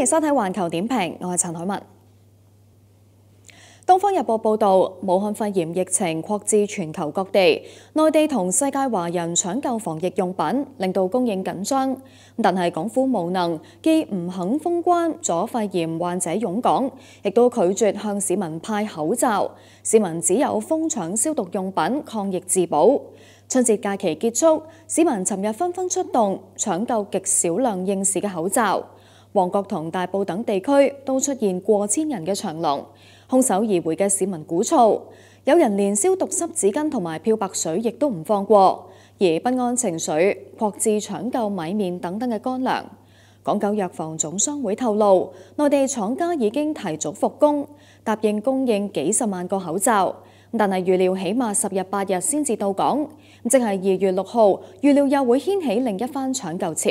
今迎收睇环球点评，我系陈海文。东方日报报道，武汉肺炎疫情扩至全球各地，内地同世界华人抢购防疫用品，令到供应紧张。但系港府无能，既唔肯封关阻肺炎患者涌港，亦都拒绝向市民派口罩，市民只有疯抢消毒用品抗疫自保。春节假期结束，市民寻日纷纷出动抢救极少量应时嘅口罩。旺角同大埔等地區都出現過千人嘅長龍，空手而回嘅市民鼓噪，有人連消毒濕紙巾同埋漂白水亦都唔放過，而不安情緒擴至搶救米面等等嘅乾糧。港九藥房總商會透露，內地廠家已經提早復工，答應供應幾十萬個口罩，但係預料起碼十日八日先至到港，即係二月六號，預料又會掀起另一番搶救潮。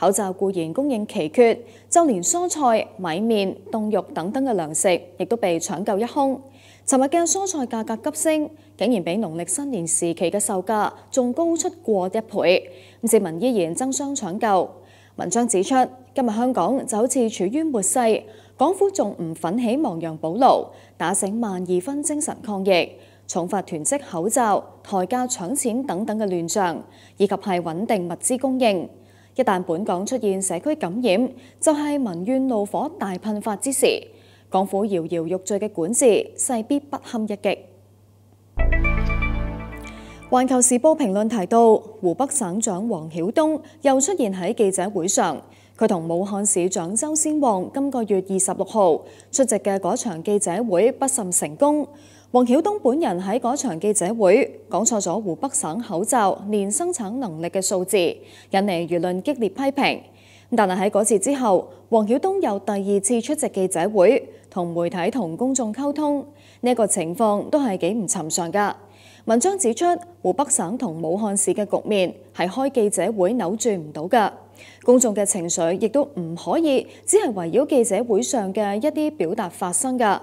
口罩固然供应奇缺，就连蔬菜、米面、凍肉等等嘅糧食，亦都被搶救一空。尋日嘅蔬菜價格急升，竟然比農历新年時期嘅售價仲高出過一倍。市民依然爭相搶救。文章指出，今日香港就好似處於末世，港府仲唔奋起亡羊补牢，打醒萬二分精神抗疫，重罚囤積口罩、抬價搶錢等等嘅亂象，以及係穩定物資供應。一旦本港出現社區感染，就係民怨怒火大噴發之時，港府搖搖欲墜嘅管治勢必不堪一擊。《環球時報》評論提到，湖北省長黃曉東又出現喺記者會上，佢同武漢市長周先旺今個月二十六號出席嘅嗰場記者會不甚成功。黄晓东本人喺嗰場記者會講錯咗湖北省口罩年生產能力嘅數字，引嚟輿論激烈批評。但係喺嗰次之後，黄晓东又第二次出席記者會，同媒體同公眾溝通呢一個情況都係幾唔尋常噶。文章指出，湖北省同武汉市嘅局面係開記者會扭轉唔到噶，公眾嘅情緒亦都唔可以只係圍繞記者會上嘅一啲表達發生噶。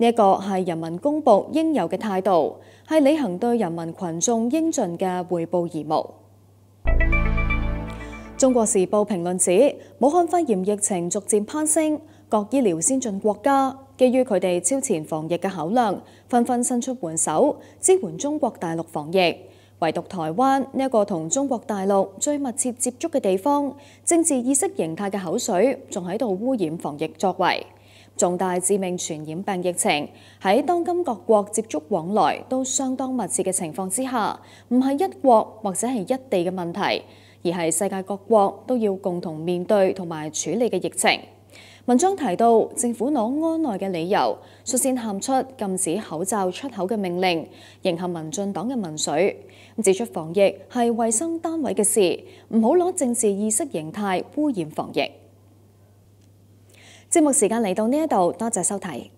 呢一個係人民公仆應有嘅態度，係履行對人民群眾應盡嘅回報義務。中國時報評論指，武漢肺炎疫情逐漸攀升，各醫療先進國家基於佢哋超前防疫嘅考量，紛紛伸出援手支援中國大陸防疫。唯獨台灣呢一個同中國大陸最密切接觸嘅地方，政治意識形態嘅口水仲喺度污染防疫作為。重大致命傳染病疫情喺當今各國接觸往來都相當密切嘅情況之下，唔係一國或者係一地嘅問題，而係世界各國都要共同面對同埋處理嘅疫情。文章提到政府攞安內嘅理由率先喊出禁止口罩出口嘅命令，迎合民進黨嘅民水。指出防疫係衛生單位嘅事，唔好攞政治意識形態污染防疫。节目时间嚟到呢一度，多谢收睇。